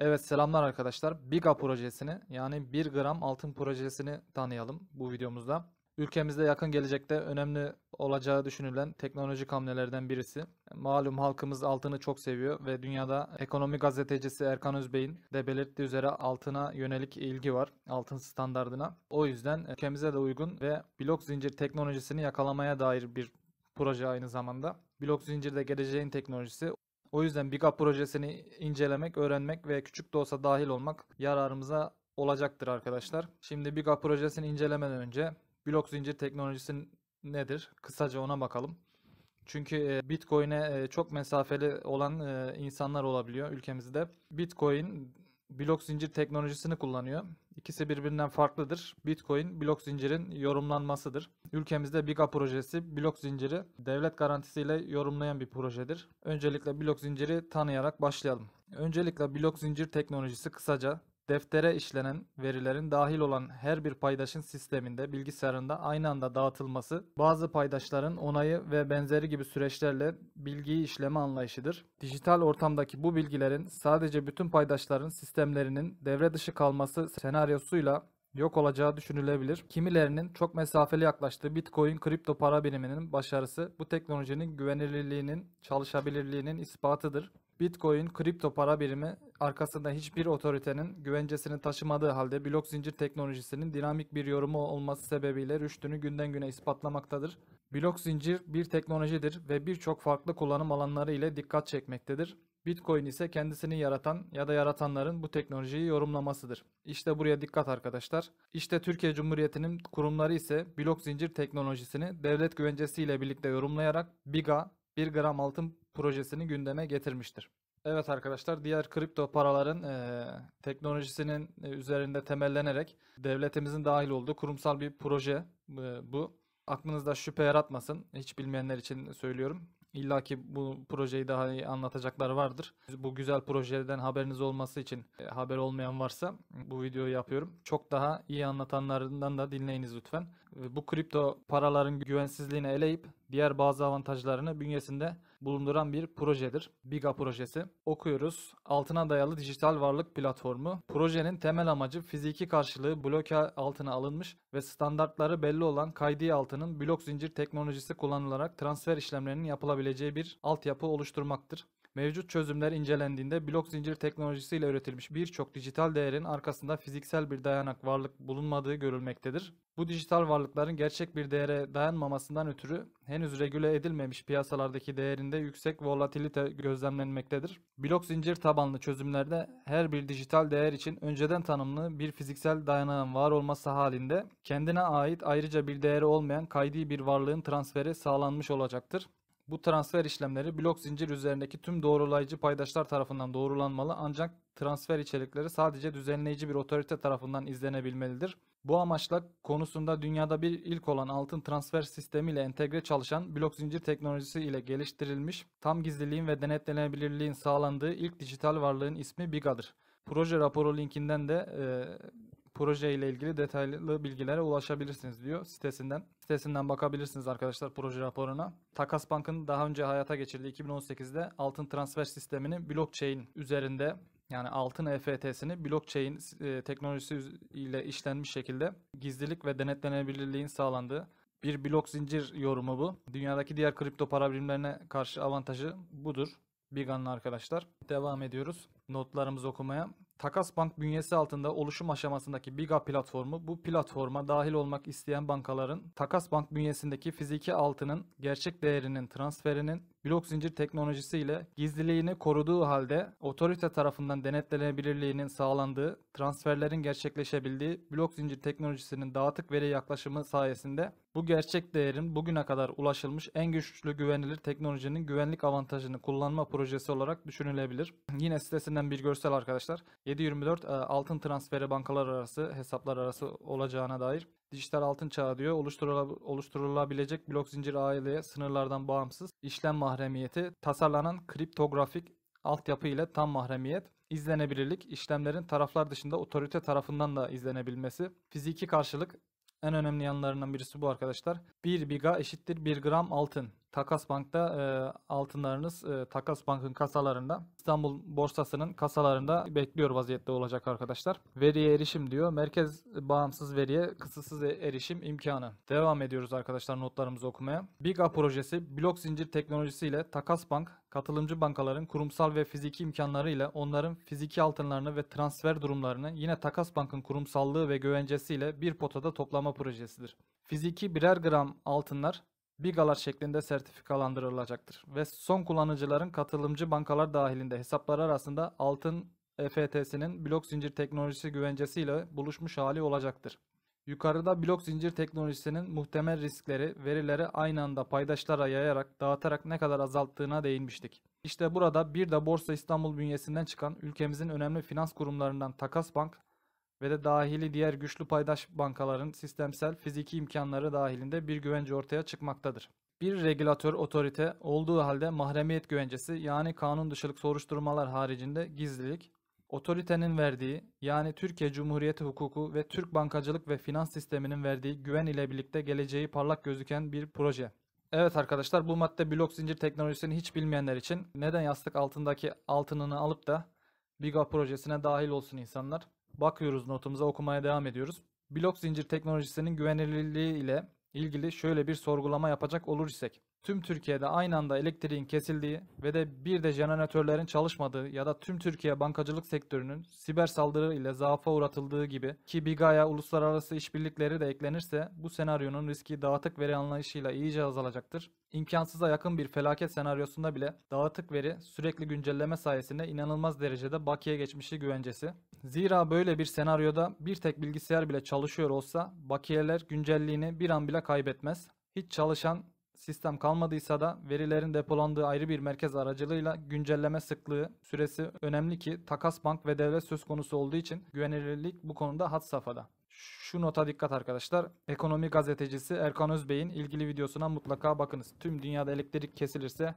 Evet selamlar arkadaşlar. Biga projesini yani 1 gram altın projesini tanıyalım bu videomuzda. Ülkemizde yakın gelecekte önemli olacağı düşünülen teknolojik hamlelerden birisi. Malum halkımız altını çok seviyor ve dünyada ekonomi gazetecisi Erkan Özbey'in de belirttiği üzere altına yönelik ilgi var. Altın standardına. O yüzden ülkemize de uygun ve blok zincir teknolojisini yakalamaya dair bir proje aynı zamanda. Blok zincirde geleceğin teknolojisi o yüzden Big Up projesini incelemek, öğrenmek ve küçük de olsa dahil olmak yararımıza olacaktır arkadaşlar. Şimdi Big Up projesini incelemeden önce blok zincir teknolojisi nedir? Kısaca ona bakalım. Çünkü e, Bitcoin'e e, çok mesafeli olan e, insanlar olabiliyor ülkemizde. Bitcoin blok zincir teknolojisini kullanıyor. İkisi birbirinden farklıdır. Bitcoin blok zincirin yorumlanmasıdır. Ülkemizde BIGA projesi blok zinciri devlet garantisiyle yorumlayan bir projedir. Öncelikle blok zinciri tanıyarak başlayalım. Öncelikle blok zincir teknolojisi kısaca deftere işlenen verilerin dahil olan her bir paydaşın sisteminde bilgisayarında aynı anda dağıtılması, bazı paydaşların onayı ve benzeri gibi süreçlerle bilgiyi işleme anlayışıdır. Dijital ortamdaki bu bilgilerin sadece bütün paydaşların sistemlerinin devre dışı kalması senaryosuyla yok olacağı düşünülebilir. Kimilerinin çok mesafeli yaklaştığı Bitcoin kripto para biriminin başarısı bu teknolojinin güvenilirliğinin, çalışabilirliğinin ispatıdır. Bitcoin kripto para birimi arkasında hiçbir otoritenin güvencesini taşımadığı halde blok zincir teknolojisinin dinamik bir yorumu olması sebebiyle rüştünü günden güne ispatlamaktadır. Blok zincir bir teknolojidir ve birçok farklı kullanım alanları ile dikkat çekmektedir. Bitcoin ise kendisini yaratan ya da yaratanların bu teknolojiyi yorumlamasıdır. İşte buraya dikkat arkadaşlar. İşte Türkiye Cumhuriyeti'nin kurumları ise blok zincir teknolojisini devlet güvencesiyle birlikte yorumlayarak BIGA, 1 gram altın projesini gündeme getirmiştir. Evet arkadaşlar diğer kripto paraların e, teknolojisinin e, üzerinde temellenerek devletimizin dahil olduğu kurumsal bir proje e, bu. Aklınızda şüphe yaratmasın. Hiç bilmeyenler için söylüyorum. İlla ki bu projeyi daha iyi anlatacaklar vardır. Bu güzel projeden haberiniz olması için e, haber olmayan varsa bu videoyu yapıyorum. Çok daha iyi anlatanlarından da dinleyiniz lütfen. E, bu kripto paraların güvensizliğini eleyip diğer bazı avantajlarını bünyesinde bulunduran bir projedir. BIGA projesi. Okuyoruz. Altına dayalı dijital varlık platformu. Projenin temel amacı fiziki karşılığı bloke altına alınmış ve standartları belli olan kaydı altının blok zincir teknolojisi kullanılarak transfer işlemlerinin yapılabileceği bir altyapı oluşturmaktır. Mevcut çözümler incelendiğinde blok zincir teknolojisiyle üretilmiş birçok dijital değerin arkasında fiziksel bir dayanak varlık bulunmadığı görülmektedir. Bu dijital varlıkların gerçek bir değere dayanmamasından ötürü henüz regüle edilmemiş piyasalardaki değerinde yüksek volatilite gözlemlenmektedir. Blok zincir tabanlı çözümlerde her bir dijital değer için önceden tanımlı bir fiziksel dayanağın var olması halinde kendine ait ayrıca bir değeri olmayan kaydi bir varlığın transferi sağlanmış olacaktır. Bu transfer işlemleri blok zincir üzerindeki tüm doğrulayıcı paydaşlar tarafından doğrulanmalı ancak transfer içerikleri sadece düzenleyici bir otorite tarafından izlenebilmelidir. Bu amaçla konusunda dünyada bir ilk olan altın transfer sistemi ile entegre çalışan blok zincir teknolojisi ile geliştirilmiş tam gizliliğin ve denetlenebilirliğin sağlandığı ilk dijital varlığın ismi Biga'dır. Proje raporu linkinden de e, proje ile ilgili detaylı bilgilere ulaşabilirsiniz diyor sitesinden. Sitesinden bakabilirsiniz arkadaşlar proje raporuna. Takas Bank'ın daha önce hayata geçirdiği 2018'de altın transfer sistemini blockchain üzerinde yani altın EFT'sini blockchain e, teknolojisi ile işlenmiş şekilde gizlilik ve denetlenebilirliğin sağlandığı bir blok zincir yorumu bu. Dünyadaki diğer kripto para birimlerine karşı avantajı budur. Bigan'la arkadaşlar. Devam ediyoruz notlarımızı okumaya. Takas Bank bünyesi altında oluşum aşamasındaki Biga platformu bu platforma dahil olmak isteyen bankaların Takas Bank bünyesindeki fiziki altının gerçek değerinin transferinin blok zincir teknolojisiyle gizliliğini koruduğu halde otorite tarafından denetlenebilirliğinin sağlandığı, transferlerin gerçekleşebildiği blok zincir teknolojisinin dağıtık veri yaklaşımı sayesinde bu gerçek değerin bugüne kadar ulaşılmış en güçlü güvenilir teknolojinin güvenlik avantajını kullanma projesi olarak düşünülebilir. Yine sitesinden bir görsel arkadaşlar. 724 e, altın transferi bankalar arası hesaplar arası olacağına dair Dijital altın çağı diyor oluşturulabilecek blok zincir aileye sınırlardan bağımsız işlem mahremiyeti tasarlanan kriptografik altyapı ile tam mahremiyet, izlenebilirlik, işlemlerin taraflar dışında otorite tarafından da izlenebilmesi, fiziki karşılık en önemli yanlarından birisi bu arkadaşlar. 1 biga eşittir 1 gram altın. Takas Bank'ta e, altınlarınız e, Takas Bank'ın kasalarında İstanbul borsasının kasalarında bekliyor vaziyette olacak arkadaşlar. Veriye erişim diyor. Merkez bağımsız veriye kısıtsız erişim imkanı. Devam ediyoruz arkadaşlar notlarımızı okumaya. Big A projesi blok zincir teknolojisiyle Takas Bank katılımcı bankaların kurumsal ve fiziki imkanlarıyla onların fiziki altınlarını ve transfer durumlarını yine Takas Bank'ın kurumsallığı ve güvencesiyle bir potada toplama projesidir. Fiziki birer gram altınlar bigalar şeklinde sertifikalandırılacaktır ve son kullanıcıların katılımcı bankalar dahilinde hesapları arasında altın EFT'sinin blok zincir teknolojisi güvencesiyle buluşmuş hali olacaktır. Yukarıda blok zincir teknolojisinin muhtemel riskleri, verileri aynı anda paydaşlara yayarak, dağıtarak ne kadar azalttığına değinmiştik. İşte burada bir de Borsa İstanbul bünyesinden çıkan ülkemizin önemli finans kurumlarından Takas Bank ve de dahili diğer güçlü paydaş bankaların sistemsel fiziki imkanları dahilinde bir güvence ortaya çıkmaktadır. Bir regülatör otorite olduğu halde mahremiyet güvencesi yani kanun dışılık soruşturmalar haricinde gizlilik, otoritenin verdiği yani Türkiye Cumhuriyeti hukuku ve Türk bankacılık ve finans sisteminin verdiği güven ile birlikte geleceği parlak gözüken bir proje. Evet arkadaşlar bu madde blok zincir teknolojisini hiç bilmeyenler için neden yastık altındaki altınını alıp da Biga projesine dahil olsun insanlar? Bakıyoruz notumuza okumaya devam ediyoruz. Blok zincir teknolojisinin güvenilirliği ile ilgili şöyle bir sorgulama yapacak olur isek tüm Türkiye'de aynı anda elektriğin kesildiği ve de bir de jeneratörlerin çalışmadığı ya da tüm Türkiye bankacılık sektörünün siber saldırı ile zaafa uğratıldığı gibi ki Bigaya uluslararası işbirlikleri de eklenirse bu senaryonun riski dağıtık veri anlayışıyla iyice azalacaktır. İmkansıza yakın bir felaket senaryosunda bile dağıtık veri sürekli güncelleme sayesinde inanılmaz derecede bakiye geçmişi güvencesi. Zira böyle bir senaryoda bir tek bilgisayar bile çalışıyor olsa bakiyeler güncelliğini bir an bile kaybetmez. Hiç çalışan Sistem kalmadıysa da verilerin depolandığı ayrı bir merkez aracılığıyla güncelleme sıklığı süresi önemli ki takas bank ve devlet söz konusu olduğu için güvenilirlik bu konuda hat safhada. Şu nota dikkat arkadaşlar. Ekonomi gazetecisi Erkan Özbey'in ilgili videosuna mutlaka bakınız. Tüm dünyada elektrik kesilirse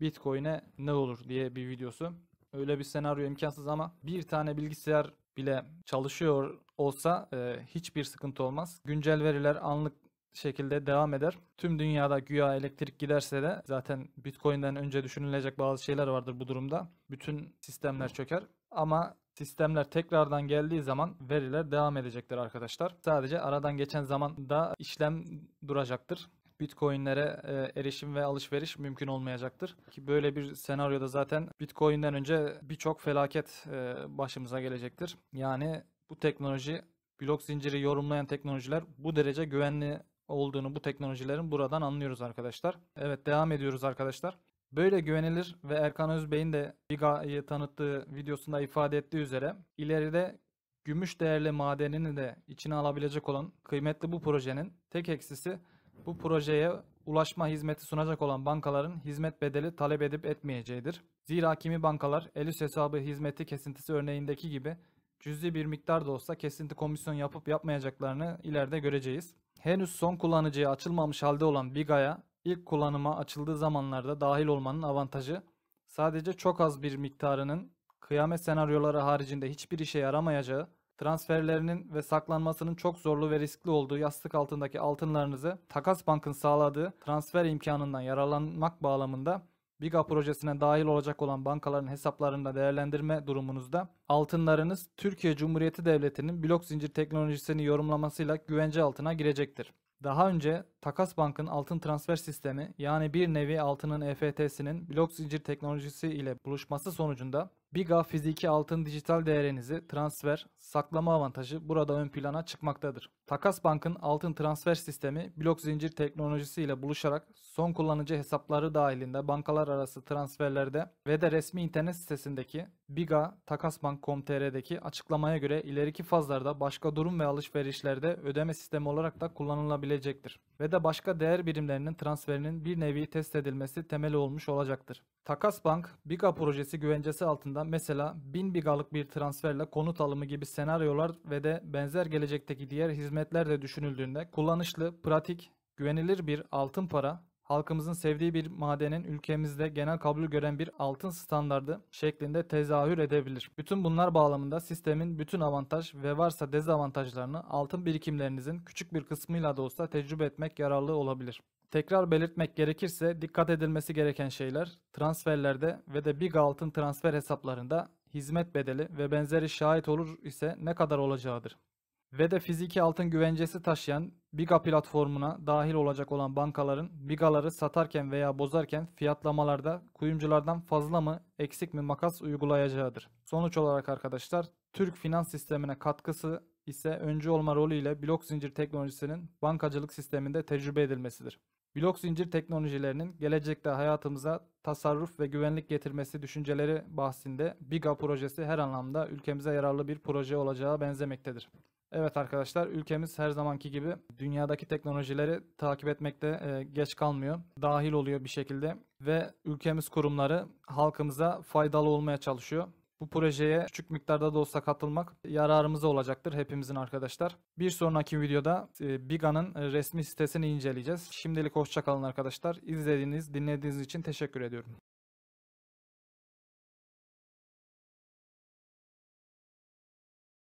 Bitcoin'e ne olur diye bir videosu. Öyle bir senaryo imkansız ama bir tane bilgisayar bile çalışıyor olsa e, hiçbir sıkıntı olmaz. Güncel veriler anlık şekilde devam eder. Tüm dünyada güya elektrik giderse de zaten Bitcoin'den önce düşünülecek bazı şeyler vardır bu durumda. Bütün sistemler çöker ama sistemler tekrardan geldiği zaman veriler devam edecektir arkadaşlar. Sadece aradan geçen zamanda işlem duracaktır. Bitcoin'lere e, erişim ve alışveriş mümkün olmayacaktır. Ki böyle bir senaryoda zaten Bitcoin'den önce birçok felaket e, başımıza gelecektir. Yani bu teknoloji blok zinciri yorumlayan teknolojiler bu derece güvenli olduğunu bu teknolojilerin buradan anlıyoruz arkadaşlar. Evet devam ediyoruz arkadaşlar. Böyle güvenilir ve Erkan Özbey'in de Biga'yı tanıttığı videosunda ifade ettiği üzere ileride gümüş değerli madenini de içine alabilecek olan kıymetli bu projenin tek eksisi bu projeye ulaşma hizmeti sunacak olan bankaların hizmet bedeli talep edip etmeyeceğidir. Zira kimi bankalar Elüs hesabı hizmeti kesintisi örneğindeki gibi cüzi bir miktar da olsa kesinti komisyon yapıp yapmayacaklarını ileride göreceğiz. Henüz son kullanıcıya açılmamış halde olan Biga'ya ilk kullanıma açıldığı zamanlarda dahil olmanın avantajı sadece çok az bir miktarının kıyamet senaryoları haricinde hiçbir işe yaramayacağı, transferlerinin ve saklanmasının çok zorlu ve riskli olduğu yastık altındaki altınlarınızı Takas Bank'ın sağladığı transfer imkanından yararlanmak bağlamında Biga projesine dahil olacak olan bankaların hesaplarında değerlendirme durumunuzda altınlarınız Türkiye Cumhuriyeti Devleti'nin blok zincir teknolojisini yorumlamasıyla güvence altına girecektir. Daha önce Takas Bank'ın altın transfer sistemi yani bir nevi altının EFT'sinin blok zincir teknolojisi ile buluşması sonucunda Biga fiziki altın dijital değerinizi transfer, saklama avantajı burada ön plana çıkmaktadır. Takas Bank'ın altın transfer sistemi blok zincir teknolojisi ile buluşarak son kullanıcı hesapları dahilinde bankalar arası transferlerde ve de resmi internet sitesindeki Biga takasbank.com.tr'deki açıklamaya göre ileriki fazlarda başka durum ve alışverişlerde ödeme sistemi olarak da kullanılabilir verilecektir ve de başka değer birimlerinin transferinin bir nevi test edilmesi temeli olmuş olacaktır. Takas Bank, Biga projesi güvencesi altında mesela 1000 Bigalık bir transferle konut alımı gibi senaryolar ve de benzer gelecekteki diğer hizmetler de düşünüldüğünde kullanışlı, pratik, güvenilir bir altın para halkımızın sevdiği bir madenin ülkemizde genel kabul gören bir altın standardı şeklinde tezahür edebilir. Bütün bunlar bağlamında sistemin bütün avantaj ve varsa dezavantajlarını altın birikimlerinizin küçük bir kısmıyla da olsa tecrübe etmek yararlı olabilir. Tekrar belirtmek gerekirse dikkat edilmesi gereken şeyler transferlerde ve de big altın transfer hesaplarında hizmet bedeli ve benzeri şahit olur ise ne kadar olacağıdır ve de fiziki altın güvencesi taşıyan Biga platformuna dahil olacak olan bankaların Bigaları satarken veya bozarken fiyatlamalarda kuyumculardan fazla mı eksik mi makas uygulayacağıdır. Sonuç olarak arkadaşlar Türk finans sistemine katkısı ise öncü olma rolüyle blok zincir teknolojisinin bankacılık sisteminde tecrübe edilmesidir. Blok zincir teknolojilerinin gelecekte hayatımıza tasarruf ve güvenlik getirmesi düşünceleri bahsinde BIGA projesi her anlamda ülkemize yararlı bir proje olacağı benzemektedir. Evet arkadaşlar ülkemiz her zamanki gibi dünyadaki teknolojileri takip etmekte e, geç kalmıyor. Dahil oluyor bir şekilde ve ülkemiz kurumları halkımıza faydalı olmaya çalışıyor. Bu projeye küçük miktarda da olsa katılmak yararımıza olacaktır hepimizin arkadaşlar. Bir sonraki videoda e, Biga'nın resmi sitesini inceleyeceğiz. Şimdilik hoşçakalın arkadaşlar. İzlediğiniz, dinlediğiniz için teşekkür ediyorum.